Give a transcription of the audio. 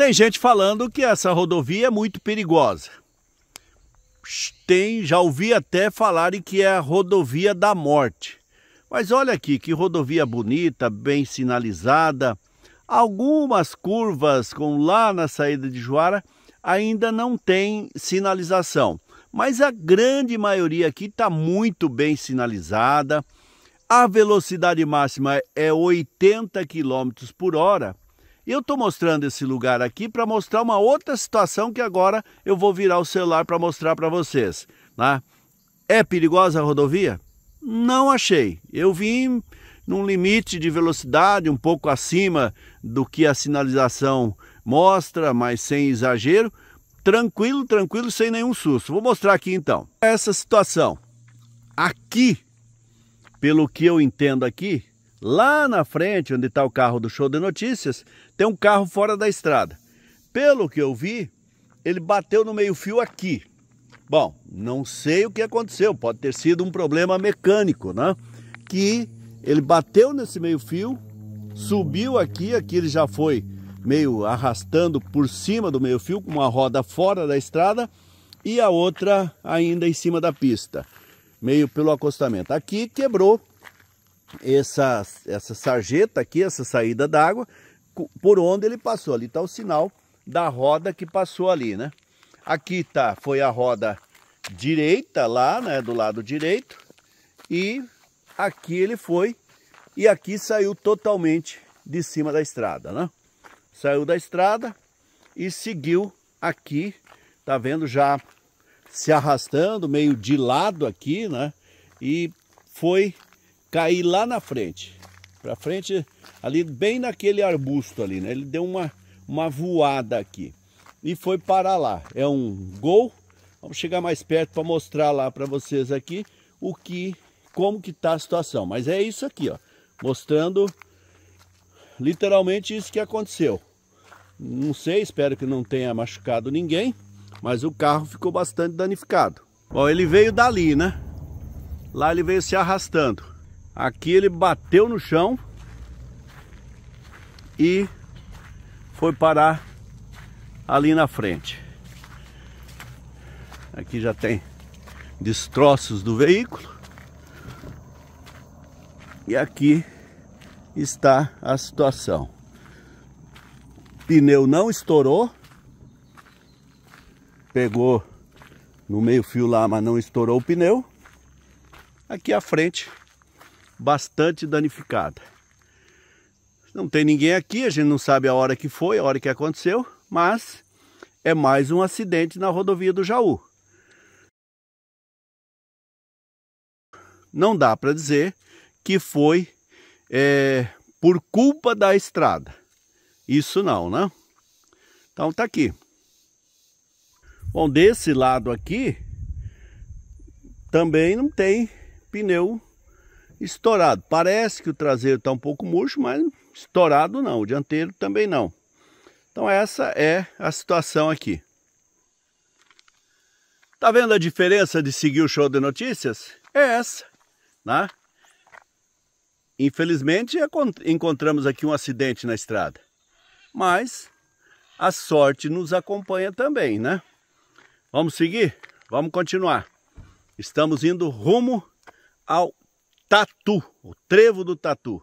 Tem gente falando que essa rodovia é muito perigosa. Tem, já ouvi até falarem que é a rodovia da morte. Mas olha aqui, que rodovia bonita, bem sinalizada. Algumas curvas, como lá na saída de Juara, ainda não tem sinalização. Mas a grande maioria aqui está muito bem sinalizada. A velocidade máxima é 80 km por hora eu estou mostrando esse lugar aqui para mostrar uma outra situação que agora eu vou virar o celular para mostrar para vocês. Né? É perigosa a rodovia? Não achei. Eu vim num limite de velocidade um pouco acima do que a sinalização mostra, mas sem exagero. Tranquilo, tranquilo, sem nenhum susto. Vou mostrar aqui então. Essa situação. Aqui, pelo que eu entendo aqui, Lá na frente, onde está o carro do show de notícias, tem um carro fora da estrada. Pelo que eu vi, ele bateu no meio-fio aqui. Bom, não sei o que aconteceu, pode ter sido um problema mecânico, né? Que ele bateu nesse meio-fio, subiu aqui, aqui ele já foi meio arrastando por cima do meio-fio com uma roda fora da estrada e a outra ainda em cima da pista, meio pelo acostamento. Aqui quebrou essa, essa sarjeta aqui, essa saída d'água, por onde ele passou. Ali está o sinal da roda que passou ali, né? Aqui tá, foi a roda direita lá, né, do lado direito. E aqui ele foi e aqui saiu totalmente de cima da estrada, né? Saiu da estrada e seguiu aqui, tá vendo já se arrastando meio de lado aqui, né? E foi caí lá na frente. Para frente, ali bem naquele arbusto ali, né? Ele deu uma, uma voada aqui e foi para lá. É um gol. Vamos chegar mais perto para mostrar lá para vocês aqui o que, como que tá a situação. Mas é isso aqui, ó, mostrando literalmente isso que aconteceu. Não sei, espero que não tenha machucado ninguém, mas o carro ficou bastante danificado. Ó, ele veio dali, né? Lá ele veio se arrastando. Aqui ele bateu no chão e foi parar ali na frente. Aqui já tem destroços do veículo. E aqui está a situação. Pneu não estourou. Pegou no meio fio lá, mas não estourou o pneu. Aqui à frente bastante danificada. Não tem ninguém aqui, a gente não sabe a hora que foi, a hora que aconteceu, mas é mais um acidente na rodovia do Jaú. Não dá para dizer que foi é, por culpa da estrada. Isso não, né? Então tá aqui. Bom, desse lado aqui também não tem pneu estourado. Parece que o traseiro está um pouco murcho, mas estourado não, o dianteiro também não. Então essa é a situação aqui. Tá vendo a diferença de seguir o show de notícias? É essa, né? Infelizmente encontramos aqui um acidente na estrada, mas a sorte nos acompanha também, né? Vamos seguir? Vamos continuar. Estamos indo rumo ao Tatu, o trevo do tatu.